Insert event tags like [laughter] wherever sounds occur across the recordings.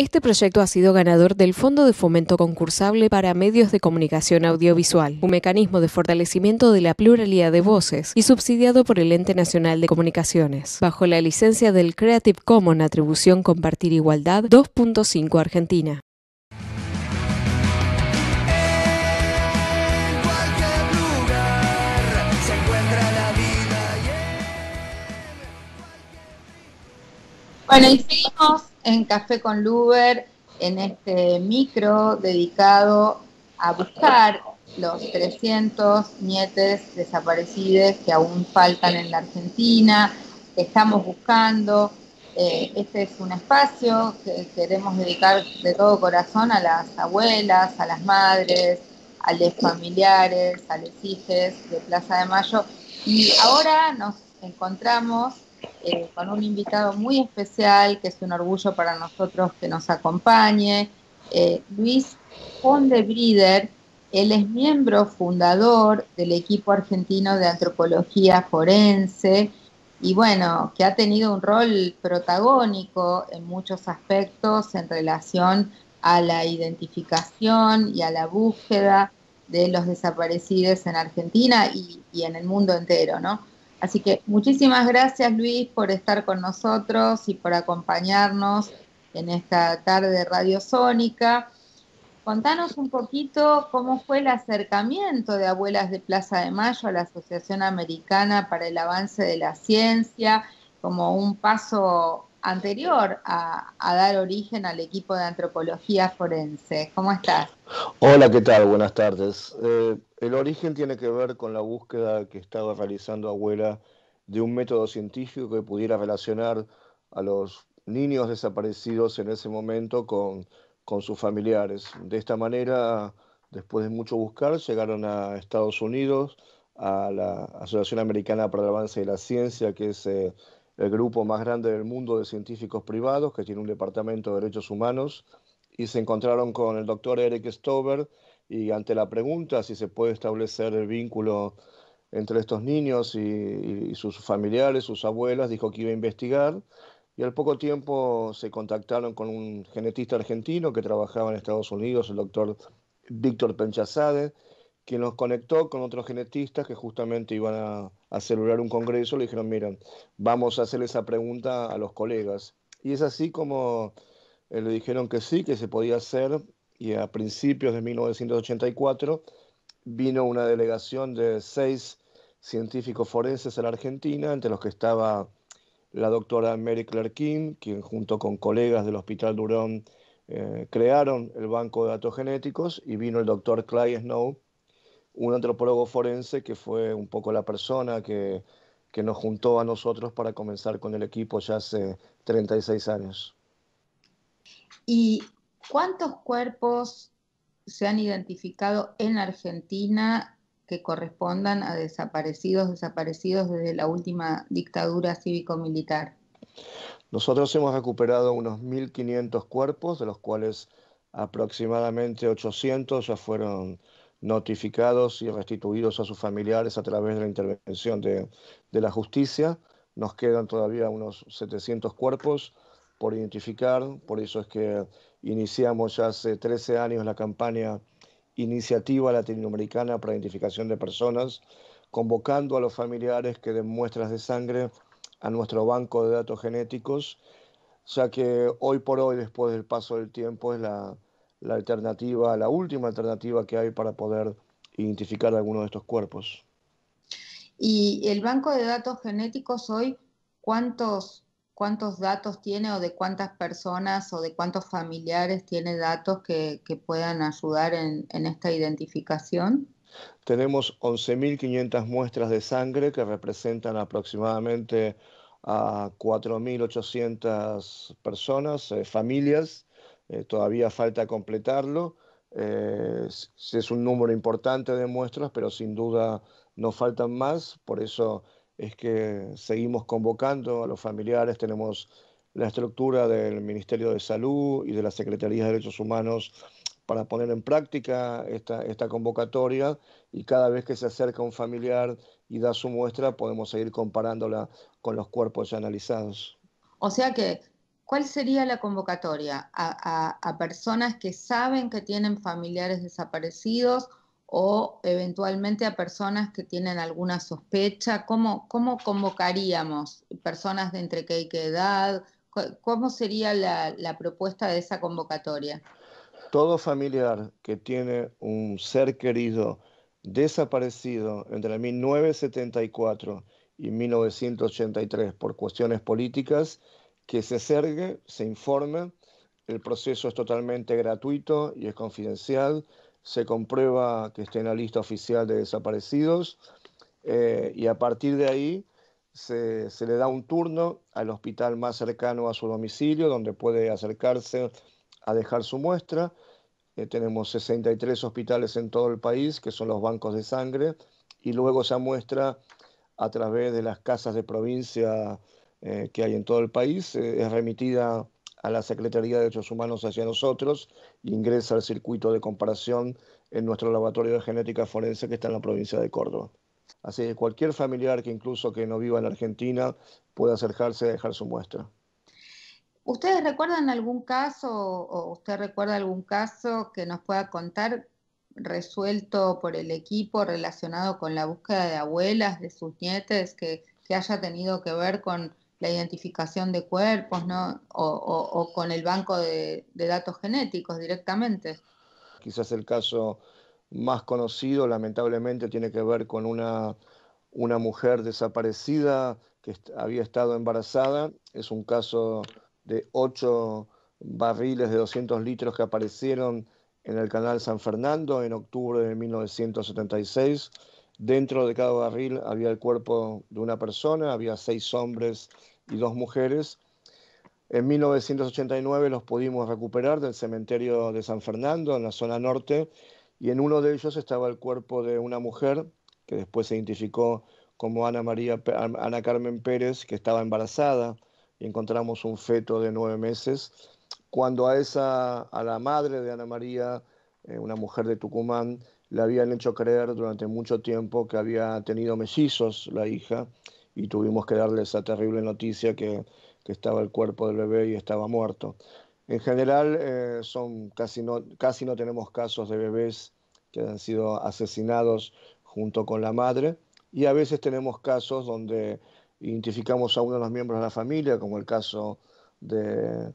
Este proyecto ha sido ganador del Fondo de Fomento Concursable para Medios de Comunicación Audiovisual, un mecanismo de fortalecimiento de la pluralidad de voces y subsidiado por el Ente Nacional de Comunicaciones, bajo la licencia del Creative Commons Atribución Compartir Igualdad 2.5 Argentina. Bueno, y seguimos en Café con Luber, en este micro dedicado a buscar los 300 nietes desaparecidos que aún faltan en la Argentina, que estamos buscando. Eh, este es un espacio que queremos dedicar de todo corazón a las abuelas, a las madres, a los familiares, a los hijos de Plaza de Mayo. Y ahora nos encontramos eh, con un invitado muy especial, que es un orgullo para nosotros que nos acompañe, eh, Luis Ponde Brider. Él es miembro fundador del equipo argentino de antropología forense y bueno, que ha tenido un rol protagónico en muchos aspectos en relación a la identificación y a la búsqueda de los desaparecidos en Argentina y en el mundo entero, ¿no? Así que muchísimas gracias Luis por estar con nosotros y por acompañarnos en esta tarde Radio Sónica. Contanos un poquito cómo fue el acercamiento de Abuelas de Plaza de Mayo a la Asociación Americana para el Avance de la Ciencia como un paso anterior a, dar origen al equipo de antropología forense. ¿Cómo estás? Hola, ¿qué tal? Buenas tardes. Eh, el origen tiene que ver con la búsqueda que estaba realizando abuela de un método científico que pudiera relacionar a los niños desaparecidos en ese momento con, con sus familiares. De esta manera, después de mucho buscar, llegaron a Estados Unidos, a la Asociación Americana para el Avance de la Ciencia, que es... Eh, el grupo más grande del mundo de científicos privados, que tiene un departamento de derechos humanos, y se encontraron con el doctor Eric Stover y ante la pregunta si se puede establecer el vínculo entre estos niños y, sus familiares, sus abuelas, dijo que iba a investigar y al poco tiempo se contactaron con un genetista argentino que trabajaba en Estados Unidos, el doctor Víctor Penchazade, quien nos conectó con otros genetistas que justamente iban a, celebrar un congreso, le dijeron, miren, vamos a hacer esa pregunta a los colegas. Y es así como eh, le dijeron que sí, que se podía hacer, y a principios de 1984 vino una delegación de seis científicos forenses a la Argentina, entre los que estaba la doctora Mary Clarkin, quien junto con colegas del Hospital Durón eh, crearon el banco de datos genéticos, y vino el doctor Clyde Snow, un antropólogo forense que fue un poco la persona que, nos juntó a nosotros para comenzar con el equipo ya hace 36 años. ¿Y cuántos cuerpos se han identificado en Argentina que correspondan a desaparecidos, desaparecidos desde la última dictadura cívico-militar? Nosotros hemos recuperado unos 1.500 cuerpos, de los cuales aproximadamente 800 ya fueron notificados y restituidos a sus familiares a través de la intervención de, de la justicia. Nos quedan todavía unos 700 cuerpos por identificar, por eso es que iniciamos ya hace 13 años la campaña Iniciativa Latinoamericana para Identificación de Personas, convocando a los familiares que den muestras de sangre a nuestro banco de datos genéticos, ya que hoy por hoy, después del paso del tiempo, es la, la alternativa, la última alternativa que hay para poder identificar alguno de estos cuerpos. ¿Y el banco de datos genéticos hoy cuántos, cuántos datos tiene o de cuántas personas o de cuántos familiares tiene datos que, puedan ayudar en, esta identificación? Tenemos 11.500 muestras de sangre que representan aproximadamente a 4.800 personas, eh, familias, eh, todavía falta completarlo. Eh, es un número importante de muestras, pero sin duda no faltan más, por eso es que seguimos convocando a los familiares, tenemos la estructura del Ministerio de Salud y de la Secretaría de Derechos Humanos para poner en práctica esta, esta convocatoria y cada vez que se acerca un familiar y da su muestra podemos seguir comparándola con los cuerpos ya analizados. O sea que ¿Cuál sería la convocatoria? A, personas que saben que tienen familiares desaparecidos o eventualmente a personas que tienen alguna sospecha? ¿Cómo, cómo convocaríamos personas de entre qué y qué edad? ¿Cómo sería la, la, propuesta de esa convocatoria? Todo familiar que tiene un ser querido desaparecido entre 1974 y 1983 por cuestiones políticas que se acerque, se informe. El proceso es totalmente gratuito y es confidencial. Se comprueba que esté en la lista oficial de desaparecidos eh, y a partir de ahí se, le da un turno al hospital más cercano a su domicilio, donde puede acercarse a dejar su muestra. Eh, tenemos 63 hospitales en todo el país, que son los bancos de sangre, y luego esa muestra a través de las casas de provincia eh, que hay en todo el país, eh, es remitida a la Secretaría de Derechos Humanos hacia nosotros e ingresa al circuito de comparación en nuestro laboratorio de genética forense que está en la provincia de Córdoba. Así que cualquier familiar que incluso que no viva en Argentina puede acercarse a dejar su muestra. ¿Ustedes recuerdan algún caso o usted recuerda algún caso que nos pueda contar resuelto por el equipo relacionado con la búsqueda de abuelas, de sus nietes, que, que haya tenido que ver con la identificación de cuerpos, ¿no? O, con el banco de, datos genéticos directamente. Quizás el caso más conocido, lamentablemente, tiene que ver con una, una mujer desaparecida que había estado embarazada. Es un caso de ocho barriles de 200 litros que aparecieron en el canal San Fernando en octubre de 1976 Dentro de cada barril había el cuerpo de una persona, había seis hombres y dos mujeres. En 1989 los pudimos recuperar del cementerio de San Fernando, en la zona norte, y en uno de ellos estaba el cuerpo de una mujer que después se identificó como Ana, María, Ana Carmen Pérez, que estaba embarazada, y encontramos un feto de nueve meses. Cuando a, esa, a la madre de Ana María, eh, una mujer de Tucumán, le habían hecho creer durante mucho tiempo que había tenido mellizos la hija y tuvimos que darle esa terrible noticia que, estaba el cuerpo del bebé y estaba muerto. En general, eh, son casi, no, casi no tenemos casos de bebés que han sido asesinados junto con la madre y a veces tenemos casos donde identificamos a uno de los miembros de la familia, como el caso de,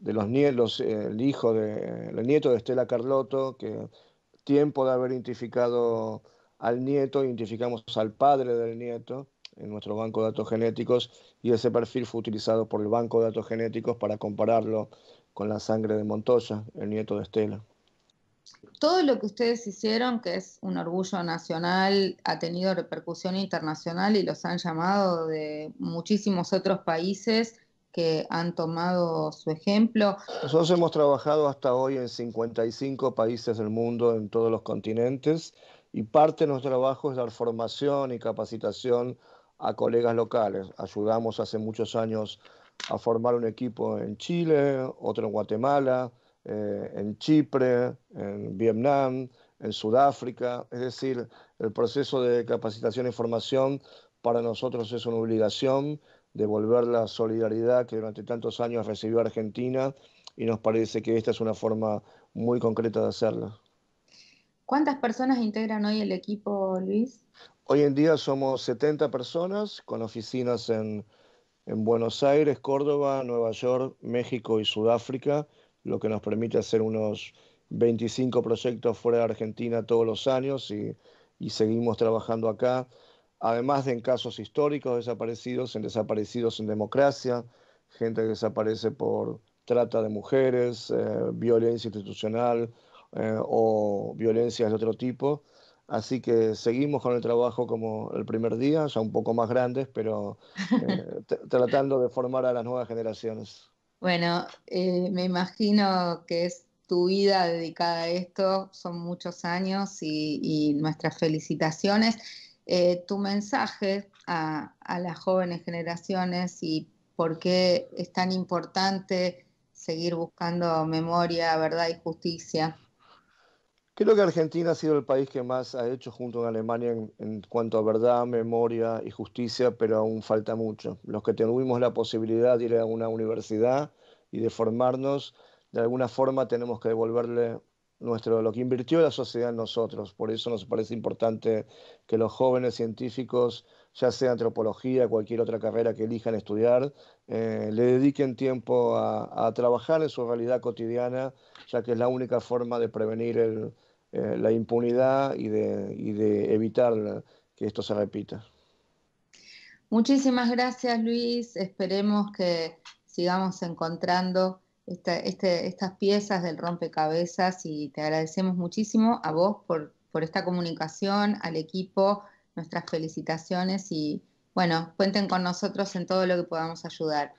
los nietos, el hijo de, el nieto de Estela Carlotto, que tiempo de haber identificado al nieto, identificamos al padre del nieto en nuestro banco de datos genéticos y ese perfil fue utilizado por el banco de datos genéticos para compararlo con la sangre de Montoya, el nieto de Estela. Todo lo que ustedes hicieron, que es un orgullo nacional, ha tenido repercusión internacional y los han llamado de muchísimos otros países que han tomado su ejemplo. Nosotros hemos trabajado hasta hoy en 55 países del mundo, en todos los continentes, y parte de nuestro trabajo es dar formación y capacitación a colegas locales. Ayudamos hace muchos años a formar un equipo en Chile, otro en Guatemala, eh, en Chipre, en Vietnam, en Sudáfrica. Es decir, el proceso de capacitación y formación para nosotros es una obligación devolver la solidaridad que durante tantos años recibió Argentina y nos parece que esta es una forma muy concreta de hacerla. ¿Cuántas personas integran hoy el equipo, Luis? Hoy en día somos 70 personas con oficinas en, en Buenos Aires, Córdoba, Nueva York, México y Sudáfrica, lo que nos permite hacer unos 25 proyectos fuera de Argentina todos los años y, y seguimos trabajando acá además de en casos históricos desaparecidos, en desaparecidos en democracia, gente que desaparece por trata de mujeres, eh, violencia institucional eh, o violencia de otro tipo. Así que seguimos con el trabajo como el primer día, ya un poco más grandes, pero [laughs] eh, tratando de formar a las nuevas generaciones. Bueno, me imagino que es tu vida dedicada a esto, son muchos años y nuestras felicitaciones. Eh, tu mensaje a, las jóvenes generaciones y por qué es tan importante seguir buscando memoria, verdad y justicia. Creo que Argentina ha sido el país que más ha hecho junto con Alemania en, en cuanto a verdad, memoria y justicia, pero aún falta mucho. Los que tuvimos la posibilidad de ir a una universidad y de formarnos, de alguna forma tenemos que devolverle lo que invirtió la sociedad en nosotros. Por eso nos parece importante que los jóvenes científicos, ya sea antropología, cualquier otra carrera que elijan estudiar, eh, le dediquen tiempo a, trabajar en su realidad cotidiana, ya que es la única forma de prevenir eh, la impunidad y de evitar que esto se repita. Muchísimas gracias Luis, esperemos que sigamos encontrando este, estas piezas del rompecabezas y te agradecemos muchísimo a vos por, por esta comunicación, al equipo, nuestras felicitaciones y bueno, cuenten con nosotros en todo lo que podamos ayudar.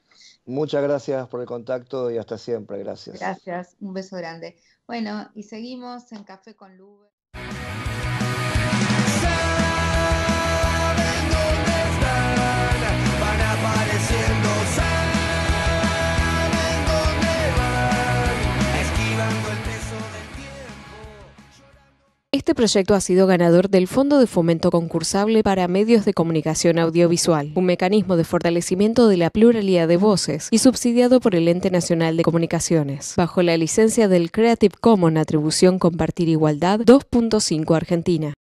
Muchas gracias por el contacto y hasta siempre, gracias. Gracias, un beso grande. Bueno, y seguimos en Café con Lube. Este proyecto ha sido ganador del Fondo de Fomento Concursable para Medios de Comunicación Audiovisual, un mecanismo de fortalecimiento de la pluralidad de voces y subsidiado por el Ente Nacional de Comunicaciones, bajo la licencia del Creative Commons Atribución Compartir Igualdad 2.5 Argentina.